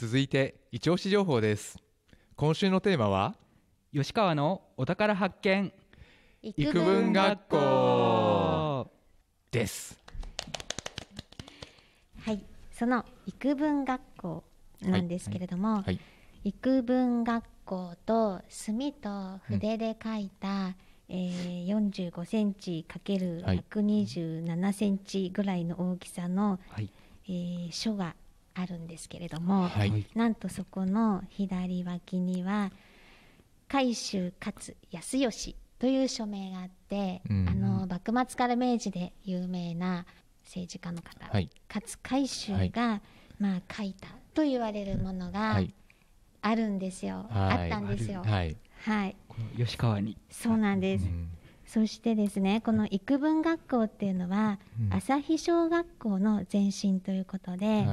続いて一押し情報です今週のテーマは吉川のお宝発見育文学校ですはいその育文学校なんですけれども、はいはい、幾分学校と墨と筆で書いた、うんえー、45センチ ×127 センチぐらいの大きさの、はい、えー、書があるんですけれども、はい、なんとそこの左脇には「海舟勝康義」という署名があって、うん、あの幕末から明治で有名な政治家の方、はい、勝海舟が、はい、まあ、書いたと言われるものがあるんですよ、あったんですよ。はい、吉川にそうなんです、うんそしてですね、この幾分学校っていうのは、うん、朝日小学校の前身ということで、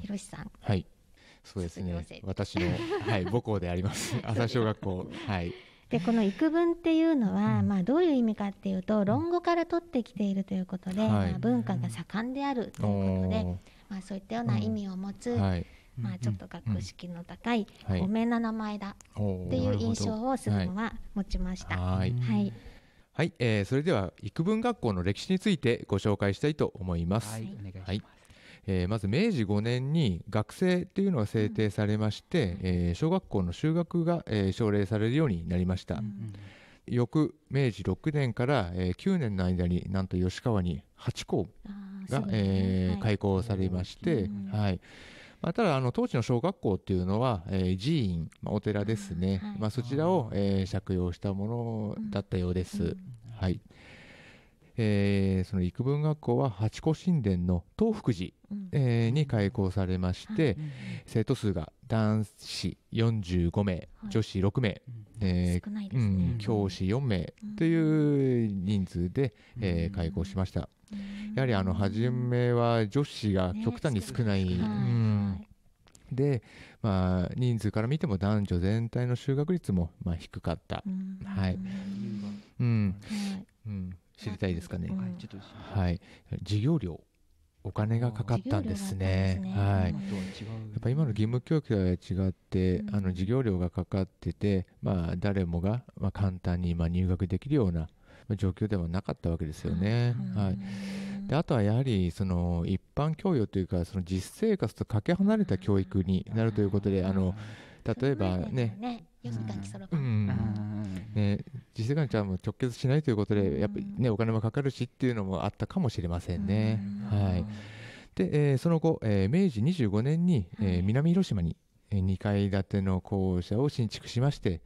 ひろしさん。はい。そうですね。私の、はい、母校であります。朝小学校。はい。で、この幾分っていうのは、うん、まあどういう意味かっていうと、論語から取ってきているということで、まあ、文化が盛んであるということで、うん、まあそういったような意味を持つ、うんはい、まあちょっと学識の高い、おめな名前だっていう印象をすのは持ちました。はい。はいはい、えー、それでは幾分学校の歴史についてご紹介したいと思います。はい、お願いします。はいえー、まず明治5年に学生というのが制定されまして、うん、えー、小学校の修学が、えー、奨励されるようになりました。うん、翌明治6年から、えー、9年の間になんと吉川に8校が、ねえー、はい、開校されまして、うん、はいまあ、ただあの当時の小学校っていうのは、えー、寺院、まあ、お寺ですね、はい、まあ、そちらを、えー、借用したものだったようです。うん、はいえー、その幾文学校は八甲神殿の東福寺えー、に開校されまして、生徒数が男子45名、女子6名、えー、ね、うん、教師4名という人数で、うん、えー、開校しました、うん、やはりあの初めは女子が極端に少ない、ねうん、で、まあ、人数から見ても男女全体の就学率もまあ低かった、はい、うん知りたいですかね、はい、授業料お金がかかったんですね。すねはい。やっぱ今の義務教育とは違って、うん、あの授業料がかかってて、まあ誰もがまあ簡単にまあ入学できるような状況ではなかったわけですよね。うん、はい。であとはやはりその一般教養というかその実生活とかけ離れた教育になるということで、うん、あの例えばね。ね、うん、ね、実世界のチャーム直結しないということで、やっぱりね、お金もかかるしっていうのもあったかもしれませんね。はい。で、えー、その後、えー、明治25年に、えー、南広島に2階建ての校舎を新築しまして、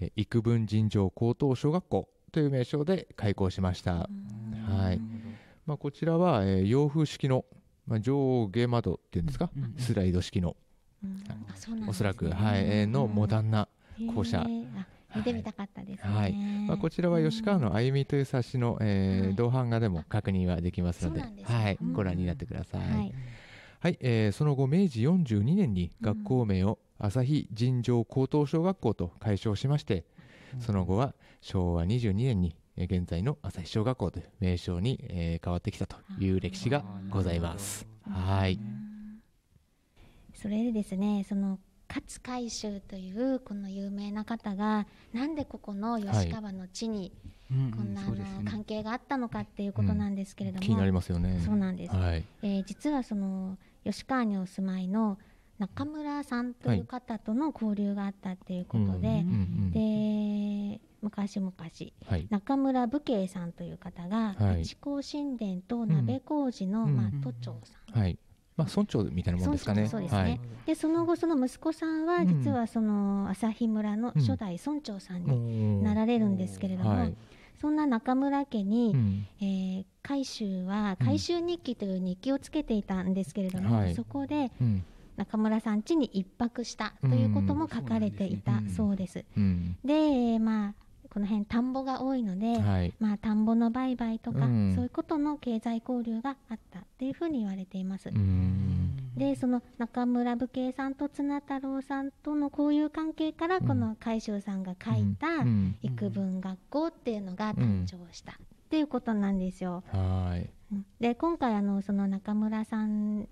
えー、幾分尋常高等小学校という名称で開校しました。はい。まあ、こちらは、えー、洋風式の、まあ、上下窓っていうんですか、スライド式の、おそらく、はい、のモダンな校舎。見てみたかったです、ね、はい、まあ、こちらは吉川の歩みという冊子の、えー、同版画でも確認はできますので、ではい、ご覧になってください。はい、はい、えー、その後、明治42年に学校名を旭尋常高等小学校と改称しまして、その後は昭和22年に現在の旭小学校という名称に、えー、変わってきたという歴史がございます。はい。それでですね、その勝海舟というこの有名な方がなんでここの吉川の地にこんなあの関係があったのかっていうことなんですけれども、気になりますよねそうなんです、はえ実はその吉川にお住まいの中村さんという方との交流があったっていうことで、で昔々、はい、中村武慶さんという方が、はい、内甲神殿と鍋小路の、まあ、都庁さん、はいまあ、村長みたいなもんですかね。そうですね、はい、でその後その息子さんは実はその朝日村の初代村長さんになられるんですけれども、うんうんはい、そんな中村家に、うん、えー、海舟は「海舟日記」という日記をつけていたんですけれども、はい、そこで、中村さん家に1泊したということも書かれていたそうです。で、まあこの辺田んぼが多いので、はい、まあ、田んぼの売買とか、うん、そういうことの経済交流があったっていうふうに言われています。でその中村武家さんと綱太郎さんとの交友関係から、この海舟さんが書いた「幾文学校」っていうのが誕生したっていうことなんですよ。はいで今回あのその中村さん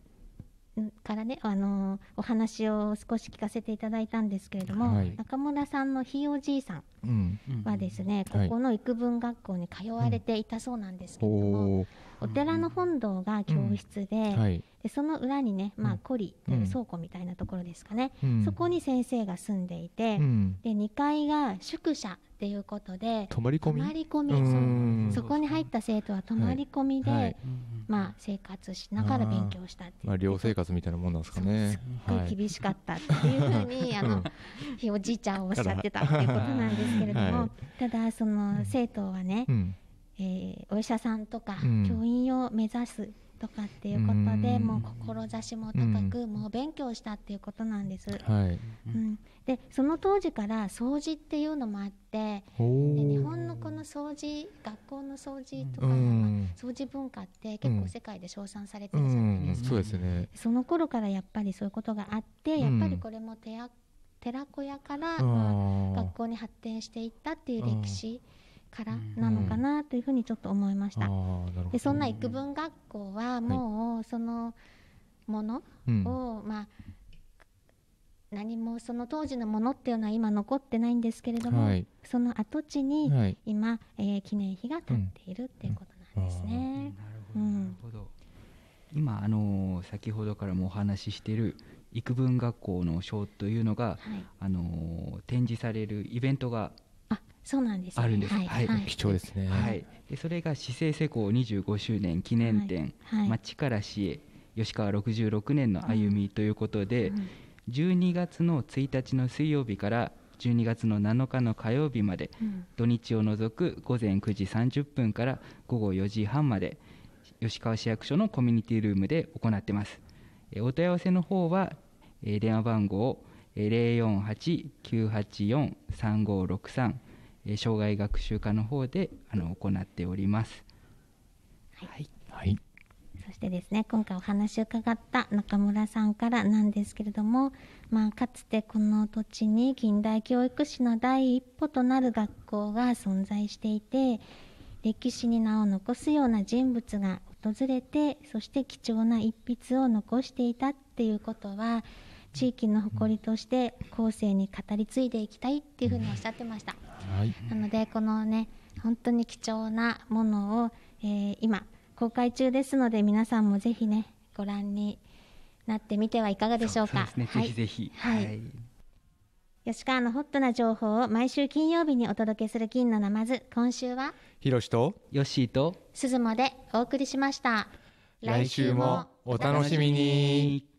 からね、あのお話を少し聞かせていただいたんですけれども、はい、中村さんのひいおじいさんはですね、うんうん、ここの育文学校に通われていたそうなんですけれども、はい、お寺の本堂が教室でうんはい、でその裏にね、まあ、コリという倉庫みたいなところですかね、うん、そこに先生が住んでいて、で2階が宿舎っていうことで泊まり込み泊まり込みそこに入った生徒は泊まり込みで、はいはい、まあ、生活しながら勉強したっていうまあ、寮生活みたいなもんなんですかねすっごい厳しかったっていうふうに、あのおじいちゃんおっしゃってたっていうことなんですけれども、ただその生徒はね、うんえー、お医者さんとか、教員を目指すとかっていうことで、うん、もう志も高く、うん、もう勉強したっていうことなんです、はいうん、でその当時から掃除っていうのもあって日本のこの掃除学校の掃除とか、うん、掃除文化って結構世界で称賛されてるじゃないですか、そうですね、その頃からやっぱりそういうことがあって、やっぱりこれも寺子屋から、うん、学校に発展していったっていう歴史、うんからなのかなというふうにちょっと思いました。でそんな育文学校はもうそのものを、まあ何もその当時のものっていうのは今残ってないんですけれども、はい、その跡地に今、はい、えー、記念碑が建っているっていうことなんですね。なるほど、今あのー、先ほどからもお話ししている幾文学校の賞というのが、はい、あのー、展示されるイベントがそうなんです、ね、あるんです、はい、はい、貴重ですね、はい、でそれが市政施行25周年記念展、はい、町から市へ吉川66年の歩みということで、うん、12月の1日の水曜日から12月の7日の火曜日まで、うん、土日を除く午前9時30分から午後4時半まで吉川市役所のコミュニティルームで行ってます、えお問い合わせの方は、え電話番号048-984-3563えー、障害学習課の方であの行っております。はい、はい、そしてですね今回お話を伺った中村さんからなんですけれども、まあ、かつてこの土地に近代教育史の第一歩となる学校が存在していて歴史に名を残すような人物が訪れてそして貴重な一筆を残していたっていうことは地域の誇りとして後世に語り継いでいきたいっていうふうにおっしゃってました、はい、なのでこのね本当に貴重なものを、えー、今公開中ですので皆さんもぜひねご覧になってみてはいかがでしょうか、ね、はい、ぜひはい、はい、吉川のホットな情報を毎週金曜日にお届けする金のナマズ今週はひろしとよしーとすずもでお送りしました来週もお楽しみに